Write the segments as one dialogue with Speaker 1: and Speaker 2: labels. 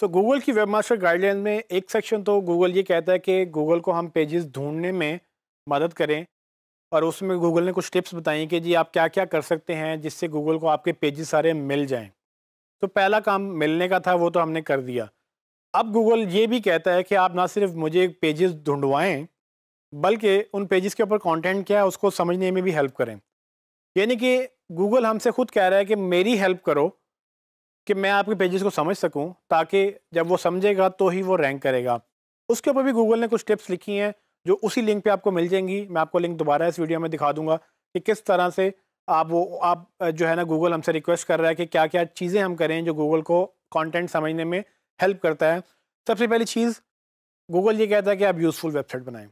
Speaker 1: तो गूगल की web master guideline में एक सेक्शन तो गूगल ये कहता है कि गूगल को हम पेजेस ढूंढने में मदद करें और उसमें गूगल ने कुछ टिप्स बताई कि जी आप क्या क्या कर सकते हैं जिससे गूगल को आपके पेजेस सारे मिल जाएं तो पहला काम मिलने का था वो तो हमने कर दिया अब गूगल ये भी कहता है कि आप ना सिर्फ मुझे पेजेस ढूंढवाएं बल्कि उन पेजेस के ऊपर कॉन्टेंट क्या है उसको समझने में भी हेल्प करें यानी कि गूगल हमसे खुद कह रहा है कि मेरी हेल्प करो कि मैं आपके पेजेस को समझ सकूं ताकि जब वो समझेगा तो ही वो रैंक करेगा उसके ऊपर भी गूगल ने कुछ टिप्स लिखी हैं जो उसी लिंक पे आपको मिल जाएंगी मैं आपको लिंक दोबारा इस वीडियो में दिखा दूंगा कि किस तरह से आप वो आप जो है ना गूगल हमसे रिक्वेस्ट कर रहा है कि क्या क्या चीज़ें हम करें जो गूगल को कॉन्टेंट समझने में हेल्प करता है सबसे पहली चीज़ गूगल ये कहता है कि आप यूज़फुल वेबसाइट बनाएं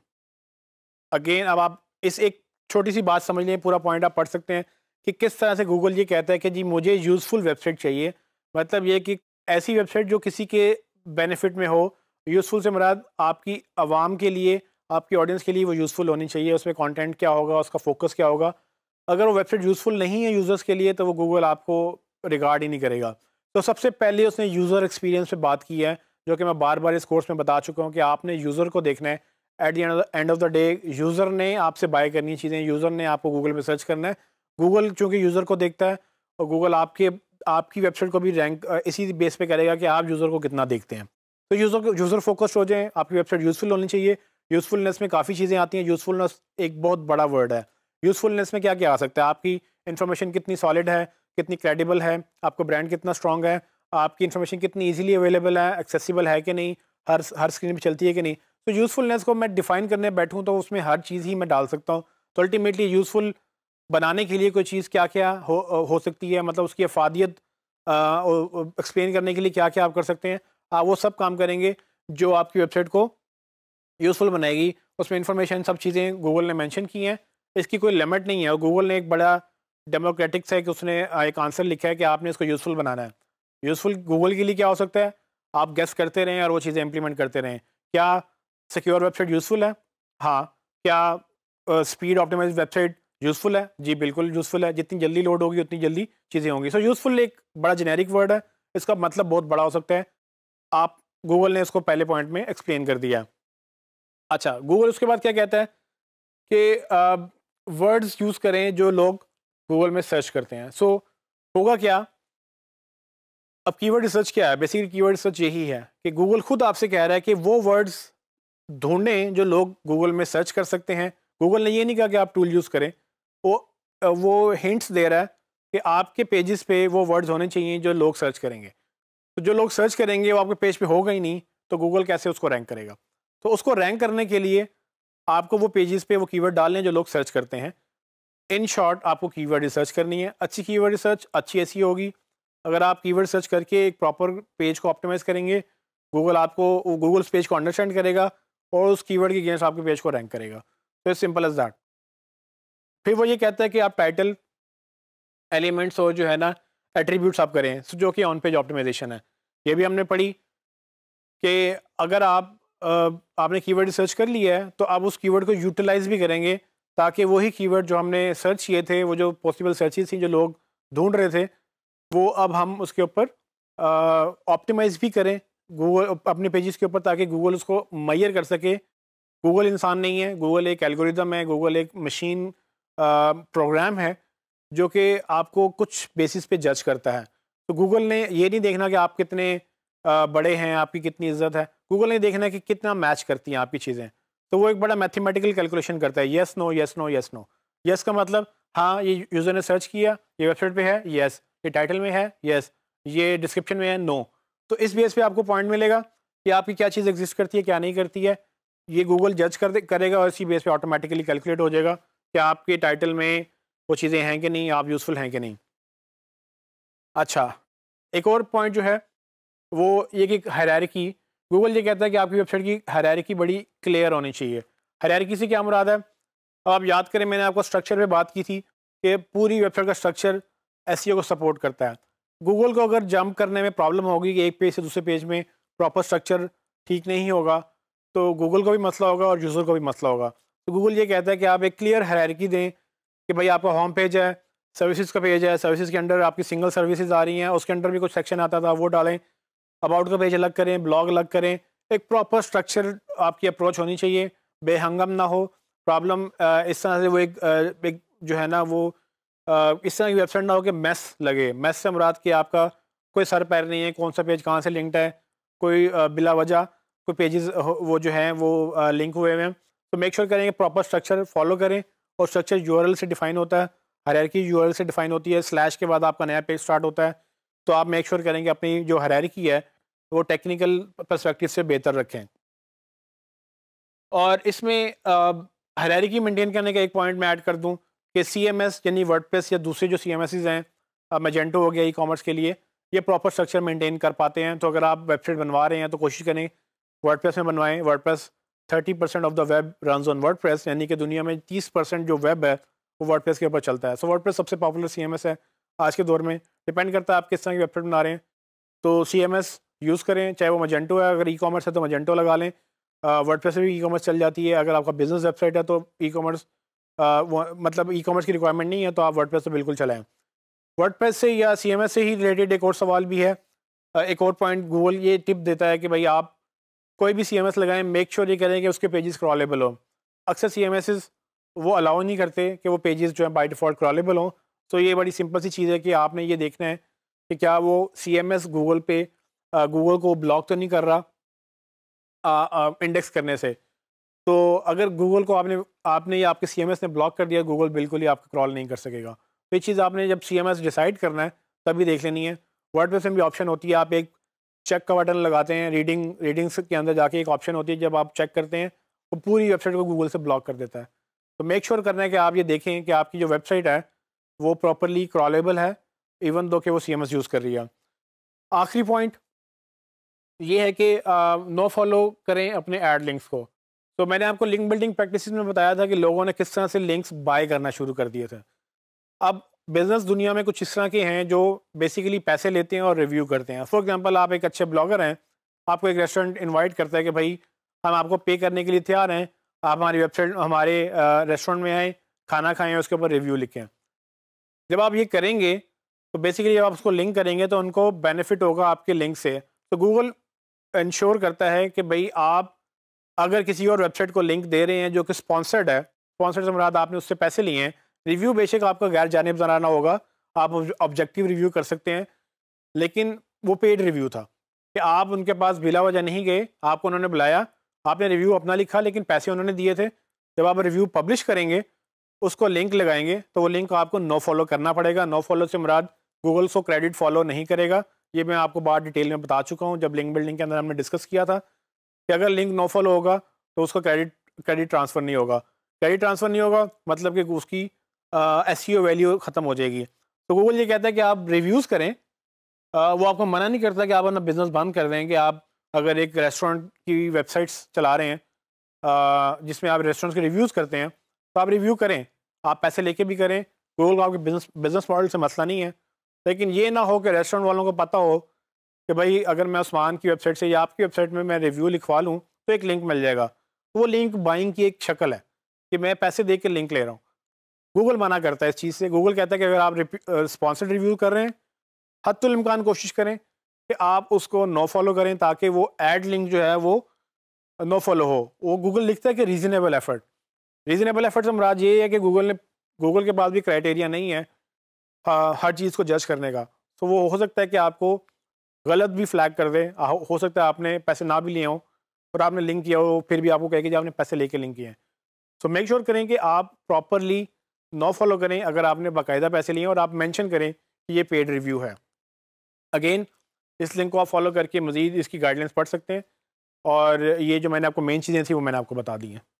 Speaker 1: अगेन अब आप इस एक छोटी सी बात समझ लें पूरा पॉइंट आप पढ़ सकते हैं कि किस तरह से गूगल ये कहता है कि जी मुझे यूज़फुल वेबसाइट चाहिए मतलब ये कि ऐसी वेबसाइट जो किसी के बेनिफिट में हो यूज़फुल से मुराद आपकी आवाम के लिए आपकी ऑडियंस के लिए वो यूज़फुल होनी चाहिए उसमें कंटेंट क्या होगा उसका फोकस क्या होगा अगर वो वेबसाइट यूज़फुल नहीं है यूज़र्स के लिए तो वो गूगल आपको रिगार्ड ही नहीं करेगा तो सबसे पहले उसने यूज़र एक्सपीरियंस पे बात की है जो कि मैं बार बार इस कोर्स में बता चुका हूँ कि आपने यूज़र को देखना है at the end of the day user ने आपसे बाय करनी चीज़ें यूज़र ने आपको गूगल में सर्च करना है गूगल चूँकि यूज़र को देखता है और गूगल आपके आपकी वेबसाइट को भी रैंक इसी बेस पे करेगा कि आप यूज़र को कितना देखते हैं तो यूज़र को यूज़र फोकस्ड हो जाए आपकी वेबसाइट यूज़फुल होनी चाहिए यूज़फुलनेस में काफ़ी चीज़ें आती हैं यूज़फुलनेस एक बहुत बड़ा वर्ड है यूज़फुलनेस में क्या क्या आ सकता है आपकी इन्फॉर्मेशन कितनी सॉलिड है कितनी क्रेडिबल है आपका ब्रांड कितना स्ट्रॉग है आपकी इन्फॉर्मेशन कितनी ईजिली अवेलेबल है एक्सेसिबल है कि नहीं हर हर स्क्रीन पर चलती है कि नहीं तो यूज़फुलनेस को मैं डिफ़ाइन करने बैठूँ तो उसमें हर चीज़ ही मैं डाल सकता हूँ तो अल्टीमेटली यूज़फुल बनाने के लिए कोई चीज़ क्या क्या हो, हो सकती है मतलब उसकी अफादियत एक्सप्लेन करने के लिए क्या क्या आप कर सकते हैं आप वो सब काम करेंगे जो आपकी वेबसाइट को यूज़फुल बनाएगी उसमें इंफॉर्मेशन सब चीज़ें गूगल ने मेंशन की हैं इसकी कोई लिमिट नहीं है और गूगल ने एक बड़ा डेमोक्रेटिक्स है कि उसने एक आंसर लिखा है कि आपने इसको यूज़फुल बनाना है यूज़फुल गूगल के लिए क्या हो सकता है आप गेस करते रहें और वो चीज़ें इम्प्लीमेंट करते रहें क्या सिक्योर वेबसाइट यूज़फुल है हाँ क्या स्पीड ऑप्टिमाइज वेबसाइट यूजफुल है जी बिल्कुल यूजफुल है जितनी जल्दी लोड होगी उतनी जल्दी चीज़ें होंगी सो यूजफुल एक बड़ा जेनेरिक वर्ड है इसका मतलब बहुत बड़ा हो सकता है आप गूगल ने इसको पहले पॉइंट में एक्सप्लेन कर दिया अच्छा गूगल उसके बाद क्या कहता है कि वर्ड्स यूज़ करें जो लोग गूगल में सर्च करते हैं सो so, होगा क्या अब कीवर्ड रिसर्च क्या है बेसिकली कीवर्ड रिसर्च यही है कि गूगल खुद आपसे कह रहा है कि वो वर्ड्स ढूंढें जो लोग गूगल में सर्च कर सकते हैं गूगल ने ये नहीं कहा कि आप टूल यूज़ करें वो वो हिंट्स दे रहा है कि आपके पेजेस पे वो वर्ड्स होने चाहिए जो लोग सर्च करेंगे तो जो लोग सर्च करेंगे वो आपके पेज पे होगा ही नहीं तो गूगल कैसे उसको रैंक करेगा तो उसको रैंक करने के लिए आपको वो पेजेस पे वो कीवर्ड डालने जो लोग सर्च करते हैं इन शॉर्ट आपको कीवर्ड रिसर्च करनी है अच्छी कीवर्ड रिसर्च अच्छी ऐसी होगी अगर आप कीवर्ड सर्च करके एक प्रॉपर पेज को ऑप्टिमाइज करेंगे गूगल आपको गूगल पेज को अंडरस्टैंड करेगा और उस कीवर्ड के अगेंस्ट आपके पेज को रैंक करेगा तो सिंपल एज दैट फिर वो ये कहता है कि आप टाइटल एलिमेंट्स और जो है ना एट्रीब्यूट्स आप करें जो कि ऑन पेज ऑप्टिमाइजेशन है ये भी हमने पढ़ी कि अगर आप आपने कीवर्ड सर्च कर लिया है तो आप उस कीवर्ड को यूटिलाइज भी करेंगे ताकि वही कीवर्ड जो हमने सर्च किए थे वो जो पॉसिबल सर्चेज थी जो लोग ढूंढ रहे थे वो अब हम उसके ऊपर ऑप्टिमाइज़ भी करें गूगल अपने पेजेस के ऊपर ताकि गूगल उसको मैयर कर सके गूगल इंसान नहीं है गूगल एक एल्गोरिदम है गूगल एक मशीन प्रोग्राम है जो कि आपको कुछ बेसिस पे जज करता है तो गूगल ने ये नहीं देखना कि आप कितने बड़े हैं आपकी कितनी इज्जत है गूगल ने देखना कि कितना मैच करती हैं आपकी चीज़ें तो वो एक बड़ा मैथमेटिकल कैलकुलेशन करता है yes no yes no yes no yes का मतलब हाँ ये यूज़र ने सर्च किया ये वेबसाइट पे है येस ये टाइटल में है येस ये डिस्क्रिप्शन में है नो तो इस बेस पे आपको पॉइंट मिलेगा कि आपकी क्या चीज़ एग्जिस्ट करती है क्या नहीं करती है ये गूगल जज कर दे करेगा और इसी बेस पे ऑटोमेटिकली कैलकुलेट हो जाएगा कि आपके टाइटल में वो चीज़ें हैं कि नहीं आप यूज़फुल हैं कि नहीं अच्छा एक और पॉइंट जो है वो ये कि हरारकी गूगल ये कहता है कि आपकी वेबसाइट की हरारकी बड़ी क्लियर होनी चाहिए हरारकी से क्या मुराद है अब आप याद करें मैंने आपको स्ट्रक्चर पे बात की थी कि पूरी वेबसाइट का स्ट्रक्चर एस e को सपोर्ट करता है गूगल को अगर जंप करने में प्रॉब्लम होगी कि एक पेज से दूसरे पेज में प्रॉपर स्ट्रक्चर ठीक नहीं होगा तो गूगल को भी मसला होगा और यूज़र को भी मसला होगा तो गूगल ये कहता है कि आप एक क्लियर हरारकी दें कि भाई आपका होम पेज है सर्विसेज का पेज है सर्विसेज के अंडर आपकी सिंगल सर्विसेज आ रही हैं उसके अंडर भी कुछ सेक्शन आता था वो डालें अबाउट का पेज अलग करें ब्लॉग अलग करें एक प्रॉपर स्ट्रक्चर आपकी अप्रोच होनी चाहिए बेहंगम ना हो प्रॉब्लम इस तरह से वो एक, एक जो है ना वो इस तरह की वेबसाइट ना हो कि मैस लगे मैस से मुराद कि आपका कोई सर पैर नहीं है कौन सा पेज कहाँ से लिंक्ड है कोई बिला वजह कोई पेजेस वो जो हैं वो लिंक हुए हुए हैं तो मेक श्योर करेंगे करें प्रॉपर स्ट्रक्चर फॉलो करें और स्ट्रक्चर यू से डिफाइन होता है हरारकी यू से डिफाइन होती है स्लैश के बाद आपका नया पेज स्टार्ट होता है तो आप मेक श्योर करेंगे अपनी जो हरारकी है वो टेक्निकल परस्पेक्टिव से बेहतर रखें और इसमें हरारकी मेंटेन करने का एक पॉइंट मैं ऐड कर दूं कि सी एम एस यानी वर्ड या दूसरे जो सी एम हैं मेजेंटो हो गया ई कॉमर्स के लिए ये प्रॉपर स्ट्रक्चर मेंटेन कर पाते हैं तो अगर आप वेबसाइट बनवा रहे हैं तो कोशिश करें वर्ड में बनवाएं word thirty percent of the web run on WordPress यानी कि दुनिया में तीस परसेंट जो वेब है वो वर्ड प्रेस के ऊपर चलता है सो वर्ड प्रेस सबसे पॉपुलर सी एम एस है आज के दौर में डिपेंड करता है आप किस तरह की वेबसाइट बना रहे हैं तो सी एम एस यूज़ करें चाहे वो मजेंटो है अगर ई कॉमर्स है तो मजेंटो लगा लें वर्ड प्रेस से भी ई कॉमर्स चल जाती है अगर आपका बिजनेस वेबसाइट है तो ई कॉमर्स मतलब ई कॉमर्स की रिक्वायरमेंट नहीं है तो आप वर्ड प्रेस बिल्कुल चलाएँ वर्ड प्रेस से या सी एम एस से ही रिलेटेड एक और सवाल भी है एक और पॉइंट गूगल ये टिप देता है कि भाई आप कोई भी सी एम एस लगाएं मेक श्योर ये करें कि उसके पेजेस क्रॉलेबल हों अक्सर सी एम एस वो अलाउ नहीं करते कि वो पेजेस जो हैं बाई डिफ़ॉल्ट क्रॉलेबल हों तो ये बड़ी सिंपल सी चीज़ है कि आपने ये देखना है कि क्या वो सी एम एस गूगल पे गूगल को ब्लॉक तो नहीं कर रहा आ, आ, इंडेक्स करने से तो अगर गूगल को आपने आपने या आपके सी एम एस ने ब्लॉक कर दिया गूगल बिल्कुल ही आपका क्रॉल नहीं कर सकेगा तो ये चीज़ आपने जब सी एम एस डिसाइड करना है तभी देख लेनी है वर्ड पे भी ऑप्शन होती है आप एक चेक का बटन लगाते हैं रीडिंग रीडिंग्स के अंदर जाके एक ऑप्शन होती है जब आप चेक करते हैं तो पूरी वेबसाइट को गूगल से ब्लॉक कर देता है तो मेक श्योर sure करना है कि आप ये देखें कि आपकी जो वेबसाइट है वो प्रॉपरली क्रॉलेबल है इवन दो कि वो सी यूज़ कर रही है आखिरी पॉइंट ये है कि नो फॉलो करें अपने एड लिंक्स को तो मैंने आपको लिंक बिल्डिंग प्रैक्टिस में बताया था कि लोगों ने किस तरह से लिंक्स बाय करना शुरू कर दिए थे अब बिजनेस दुनिया में कुछ इस तरह के हैं जो बेसिकली पैसे लेते हैं और रिव्यू करते हैं फॉर एग्जांपल आप एक अच्छे ब्लॉगर हैं आपको एक रेस्टोरेंट इनवाइट करता है कि भाई हम आपको पे करने के लिए तैयार हैं आप हमारी वेबसाइट हमारे रेस्टोरेंट में आएँ खाना खाएँ उसके ऊपर रिव्यू लिखें जब आप ये करेंगे तो बेसिकली जब आप उसको लिंक करेंगे तो उनको बेनिफिट होगा आपके लिंक से तो गूगल इंश्योर करता है कि भाई आप अगर किसी और वेबसाइट को लिंक दे रहे हैं जो कि स्पॉन्सर्ड है स्पॉन्सर्ड से मुराद आपने उससे पैसे लिए हैं रिव्यू बेशक आपका गैर जाना होगा आप ऑब्जेक्टिव रिव्यू कर सकते हैं लेकिन वो पेड रिव्यू था कि आप उनके पास बिला वजह नहीं गए आपको उन्होंने बुलाया आपने रिव्यू अपना लिखा लेकिन पैसे उन्होंने दिए थे जब आप रिव्यू पब्लिश करेंगे उसको लिंक लगाएंगे तो वो लिंक आपको नो फॉलो करना पड़ेगा नो फॉलो से मुराद गूगल को क्रेडिट फॉलो नहीं करेगा ये मैं आपको बार डिटेल में बता चुका हूँ जब लिंक बिल्डिंग के अंदर हमने डिस्कस किया था कि अगर लिंक नो फॉलो होगा तो उसका क्रेडिट क्रेडिट ट्रांसफ़र नहीं होगा क्रेडिट ट्रांसफ़र नहीं होगा मतलब कि उसकी एस सी वैल्यू ख़त्म हो जाएगी तो गूगल ये कहता है कि आप रिव्यूज़ करें आ, वो आपको मना नहीं करता कि आप अपना बिज़नेस बंद कर दें कि आप अगर एक रेस्टोरेंट की वेबसाइट्स चला रहे हैं जिसमें आप रेस्टोरेंट्स के रिव्यूज़ करते हैं तो आप रिव्यू करें आप पैसे लेके भी करें गूगल को आपके बिजनेस बिजनेस मॉडल से मसला नहीं है लेकिन ये ना हो कि रेस्टोरेंट वालों को पता हो कि भाई अगर मैं उस्मान की वेबसाइट से या आपकी वेबसाइट में मैं रिव्यू लिखवा लूँ तो एक लिंक मिल जाएगा तो वो लिंक बाइंग की एक शक्ल है कि मैं पैसे दे लिंक ले रहा हूँ गूगल मना करता है इस चीज़ से गूगल कहता है कि अगर आप स्पॉन्सर्ड रिव्यू कर रहे हैं हतुलमकान कोशिश करें कि आप उसको नो फॉलो करें ताकि वो एड लिंक जो है वो नो फॉलो हो वो गूगल लिखता है कि रीज़नेबल एफर्ट रीज़नेबल एफर्ट से मराज ये है कि गूगल ने गूगल के पास भी क्राइटेरिया नहीं है आ, हर चीज़ को जज करने का तो वो हो सकता है कि आपको गलत भी फ्लैग कर दे हो सकता है आपने पैसे ना भी लिए हों और आपने लिंक किया हो फिर भी आपको कहे कि आपने पैसे लेके लिंक किए हैं सो मेक श्योर करें कि आप प्रॉपरली नो फॉलो करें अगर आपने बाकायदा पैसे लिए और आप मैंशन करें कि ये पेड रिव्यू है अगेन इस लिंक को आप फॉलो करके मज़ीद इसकी गाइडलाइंस पढ़ सकते हैं और ये जो मैंने आपको मेन चीज़ें थी वो मैंने आपको बता दी हैं